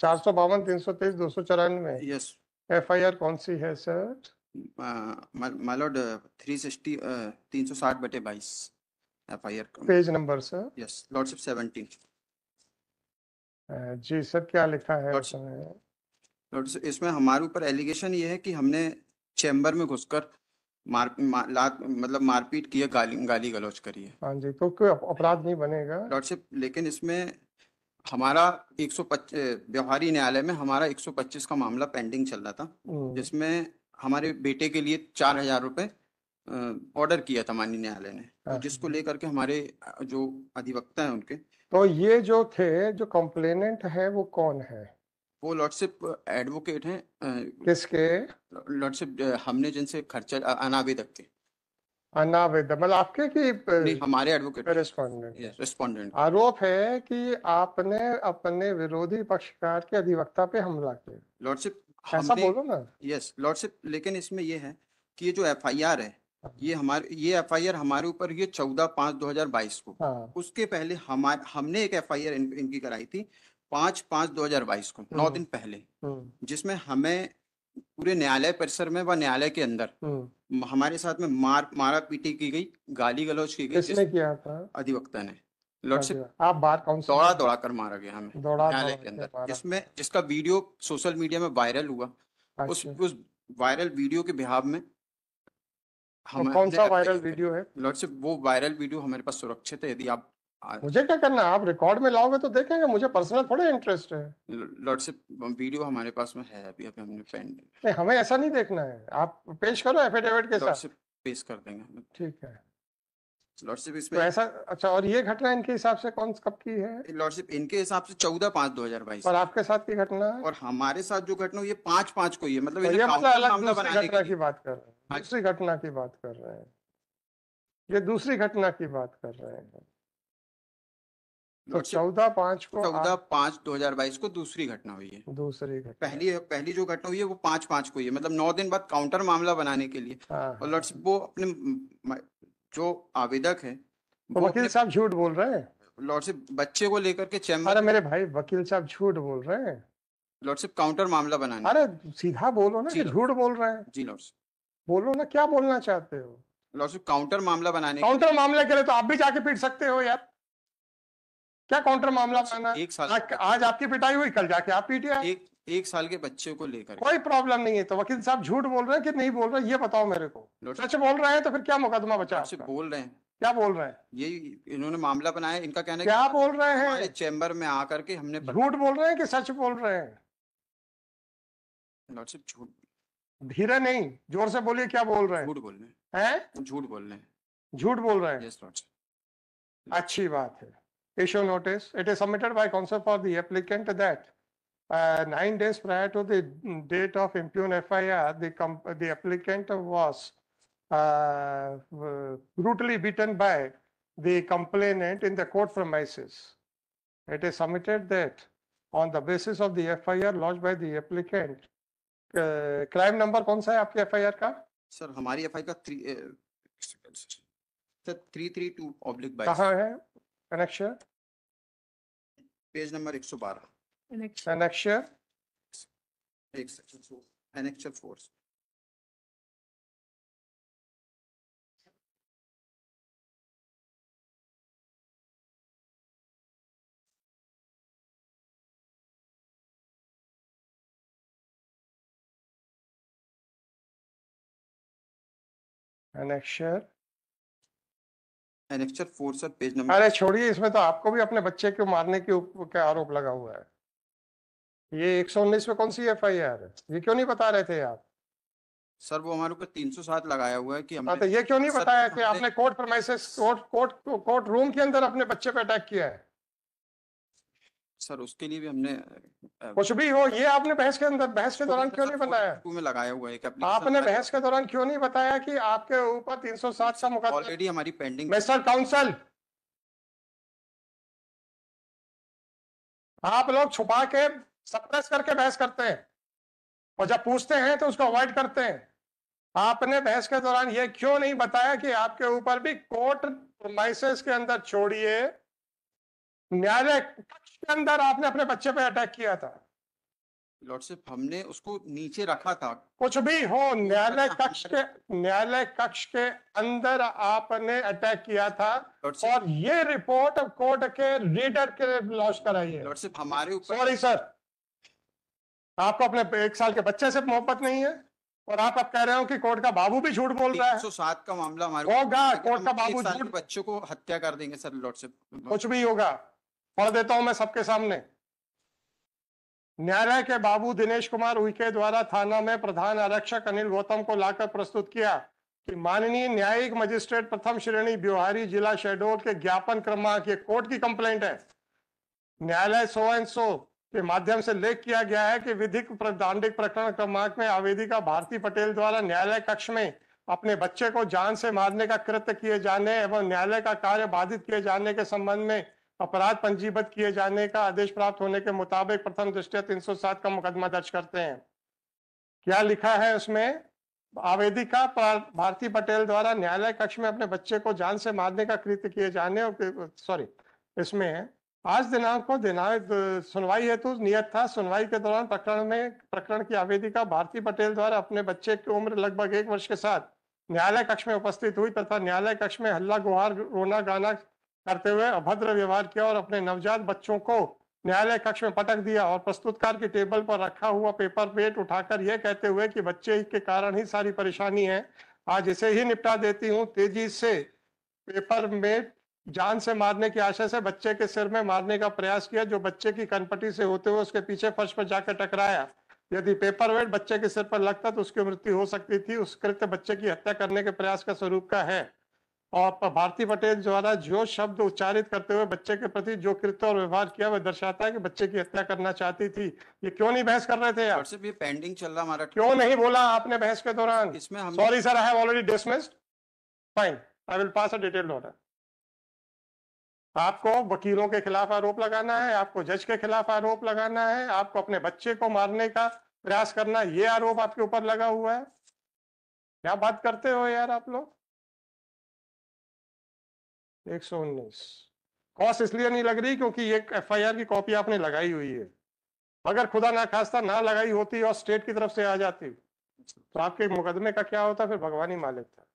चार सौ बावन तीन सौ तेईस दो सौ चौरानवे एफ आई आर कौन सी है सर थ्री सिक्सटी तीन सौ साठ बटे बाईस F I R page number sir yes lordship seventeen जी सर क्या लिखा है लॉर्डशिप इसमें हमारे ऊपर एलिगेशन ये है कि हमने चैम्बर में घुसकर मार, मार लात मतलब मारपीट की है गाली गाली गलौज करी है हाँ जी तो कोई अपराध नहीं बनेगा लॉर्डशिप लेकिन इसमें हमारा 125 व्यवहारी न्यायालय में हमारा 125 का मामला पेंडिंग चल रहा था हम्म। जिसमें हमारे बेटे के लिए चार हजार रुपए ऑर्डर किया था माननीय न्यायालय ने तो अच्छा। जिसको लेकर के हमारे जो अधिवक्ता है उनके तो ये जो थे जो कंप्लेनेंट है वो कौन है वो लॉर्डशिप एडवोकेट हैं किसके लॉर्डशिप हमने जिनसे खर्चा अनावेदक थे अनावेद मतलब आपके की हमारे एडवोकेट रेस्पॉन्डेंट रेस्पॉन्डेंट आरोप है कि आपने अपने विरोधी पक्षकार के अधिवक्ता पे हमला किया लॉर्डशिप ऐसा बोलो ना यस लॉर्डशिप लेकिन इसमें ये है कि ये जो एफआईआर है हाँ। ये हमारे ये एफआईआर हमारे ऊपर ये चौदह पांच दो हजार बाईस को हाँ। उसके पहले हमारे हमने एक एफआईआर इन, इनकी कराई थी पांच पांच दो हजार बाईस को नौ हम्म। दिन पहले हम्म। जिसमें हमें पूरे न्यायालय परिसर में व न्यायालय के अंदर हम्म। हमारे साथ में मार मारा पीटी की गई गाली गलौज की गई किसने किया था अधिवक्ता ने लॉर्डशिप हाँ आप बार काउंसिल दौड़ा दौड़ा कर मारा गया हमें न्यायालय के अंदर जिसमें जिसका वीडियो सोशल मीडिया में वायरल हुआ उस अच्छा। उस वायरल वीडियो के बिहाब में हम कौन सा वायरल वीडियो है लॉर्डशिप वो वायरल वीडियो हमारे पास सुरक्षित है यदि आप मुझे क्या करना है आप रिकॉर्ड में लाओगे तो देखेंगे मुझे पर्सनल थोड़ा इंटरेस्ट है लॉट से वीडियो हमारे पास में है अभी अभी हमने पेन नहीं हमें ऐसा नहीं देखना है आप पेश करो एफिडेविट के साथ पेश कर देंगे ठीक है लॉर्डशिप इसमें तो ऐसा अच्छा और ये घटना इनके हिसाब से कौन कब की है लॉर्डशिप इनके हिसाब से चौदह पाँच दो हजार बाईस और आपके साथ की घटना और हमारे साथ जो घटना ये पाँच पाँच को ही मतलब तो ये मतलब अलग घटना की बात कर रहे हैं हाँ दूसरी घटना की बात कर रहे हैं ये दूसरी घटना की बात कर रहे हैं तो, तो चौदह पाँच को चौदह पांच दो हजार बाईस को दूसरी घटना हुई है दूसरी घटना पहली पहली जो घटना हुई है वो पांच पांच को हुई है मतलब नौ दिन बाद काउंटर मामला बनाने के लिए हाँ, हाँ। और लॉर्डशिप वो अपने जो आवेदक है तो वकील साहब झूठ बोल रहे हैं लॉर्डशिप बच्चे को लेकर के चैम्बर अरे मेरे भाई वकील साहब झूठ बोल रहे हैं लॉर्डशिप काउंटर मामला बनाने अरे सीधा बोलो ना झूठ बोल रहे हैं जी लॉर्डशिप बोलो ना क्या बोलना चाहते हो लॉर्डशिप काउंटर मामला बनाने काउंटर मामले के लिए तो आप भी जाके पीट सकते हो यार क्या काउंटर मामला माना एक साल आ, आज आपकी पिटाई हुई कल जाके आप पीटे एक एक साल के बच्चे को लेकर कोई प्रॉब्लम नहीं है तो वकील साहब झूठ बोल रहे हैं कि नहीं बोल रहे ये बताओ मेरे को सच बोल रहे हैं तो फिर क्या मुकदमा बचा बोल रहे हैं क्या बोल रहे हैं ये इन्होंने मामला बनाया इनका कहना क्या बोल रहे हैं चैम्बर में आकर के हमने झूठ बोल रहे हैं कि सच बोल रहे हैं झूठ धीरे नहीं जोर से बोलिए क्या बोल रहे हैं झूठ बोल रहे हैं झूठ बोल रहे हैं झूठ बोल रहे हैं अच्छी बात है issue notice. It is submitted by counsel for the applicant that uh, nine days prior to the date of impugned FIR, the, the applicant was uh, brutally beaten by the complainant in the court premises. It is submitted that on the basis of the FIR lodged by the applicant, crime number कौन सा है आपके FIR का sir हमारी FIR का three sir three three two oblique by कहाँ है connection page number एक सौ बारह एनेक्शर एक second annexure four annexure annexure four sir page number अरे छोड़िए इसमें तो आपको भी अपने बच्चे को मारने के ऊपर आरोप लगा हुआ है ये एक सौ उन्नीस में कौन सी एफ आई आर है ये क्यों नहीं बता रहे थे आप सर वो हमारे ऊपर तीन सौ सात लगाया हुआ है कि हमने हाँ, तो ये क्यों नहीं बताया कि आपने कोर्ट पर कोर्ट कोर्ट कोर्ट रूम के अंदर अपने बच्चे पे अटैक किया है सर उसके लिए भी हमने कुछ भी हो ये आपने बहस के अंदर बहस के तो दौरान क्यों नहीं बताया में लगाया हुआ है एक आपने बहस के दौरान क्यों नहीं बताया कि आपके ऊपर 307 सौ सात सा मुकदमा ऑलरेडी हमारी पेंडिंग मिस्टर काउंसिल आप लोग छुपा के सप्रेस करके बहस करते हैं और जब पूछते हैं तो उसको अवॉइड करते हैं आपने बहस के दौरान यह क्यों नहीं बताया कि आपके ऊपर भी कोर्ट लाइसेंस के अंदर छोड़िए न्यायालय के अंदर आपने अपने बच्चे पे अटैक किया था लॉर्ड हमने उसको नीचे रखा था कुछ भी हो न्यायालय कक्ष के न्यायालय कक्ष के अंदर आपने अटैक किया था और ये रिपोर्ट कोर्ट के रीडर के लॉन्च कराई है लॉर्ड हमारे ऊपर सॉरी सर आपको अपने एक साल के बच्चे से मोहब्बत नहीं है और आप अब कह रहे हो कि कोर्ट का बाबू भी झूठ बोल रहा है सात का मामला हमारे होगा कोर्ट का बाबू झूठ बच्चों को हत्या कर देंगे सर लॉर्ड कुछ भी होगा पढ़ देता हूं मैं सबके सामने न्यायालय के बाबू दिनेश कुमार उइके द्वारा थाना में प्रधान आरक्षक अनिल गौतम को लाकर प्रस्तुत किया कि माननीय न्यायिक मजिस्ट्रेट प्रथम श्रेणी ब्योहारी जिला शहडोल के ज्ञापन क्रमांक ये कोर्ट की कंप्लेंट है न्यायालय सो एंड सो के माध्यम से लेख किया गया है कि विधिक दांडिक प्रकरण क्रमांक में आवेदिका भारती पटेल द्वारा न्यायालय कक्ष में अपने बच्चे को जान से मारने का कृत्य किए जाने एवं न्यायालय का कार्य बाधित किए जाने के संबंध में अपराध पंजीबद्ध किए जाने का आदेश प्राप्त होने के मुताबिक प्रथम दृष्टिया 307 का मुकदमा दर्ज करते हैं क्या लिखा है उसमें आवेदिका भारती पटेल द्वारा न्यायालय कक्ष में अपने बच्चे को जान से मारने का कृत्य किए जाने और सॉरी इसमें आज दिनांक को दिनांक सुनवाई हेतु नियत था सुनवाई के दौरान प्रकरण में प्रकरण की आवेदिका भारती पटेल द्वारा अपने बच्चे की उम्र लगभग एक वर्ष के साथ न्यायालय कक्ष में उपस्थित हुई तथा न्यायालय कक्ष में हल्ला गुहार रोना गाना करते हुए अभद्र व्यवहार किया और अपने नवजात बच्चों को न्यायालय कक्ष में पटक दिया और प्रस्तुतकार की टेबल पर रखा हुआ पेपर प्लेट उठाकर यह कहते हुए कि बच्चे के कारण ही सारी परेशानी है आज इसे ही निपटा देती हूँ तेजी से पेपर में जान से मारने की आशा से बच्चे के सिर में मारने का प्रयास किया जो बच्चे की कनपटी से होते हुए उसके पीछे फर्श पर जाकर टकराया यदि पेपर वेट बच्चे के सिर पर लगता तो उसकी मृत्यु हो सकती थी उस कृत्य बच्चे की हत्या करने के प्रयास का स्वरूप का है और भारती पटेल द्वारा जो शब्द उच्चारित करते हुए बच्चे के प्रति जो कृत्य और व्यवहार किया वह दर्शाता है कि बच्चे की हत्या करना चाहती थी ये क्यों नहीं बहस कर रहे थे आप ये पेंडिंग चल रहा हमारा क्यों नहीं बोला आपने बहस के दौरान इसमें sorry sir I have already dismissed fine I will pass a detailed order आपको वकीलों के खिलाफ आरोप लगाना है आपको जज के खिलाफ आरोप लगाना है आपको अपने बच्चे को मारने का प्रयास करना ये आरोप आपके ऊपर लगा हुआ है क्या बात करते हो यार आप लोग एक सौ उन्नीस कॉस्ट इसलिए नहीं लग रही क्योंकि ये एफआईआर की कॉपी आपने लगाई हुई है अगर खुदा ना खास्ता ना लगाई होती और स्टेट की तरफ से आ जाती तो आपके मुकदमे का क्या होता फिर भगवान ही मालिक था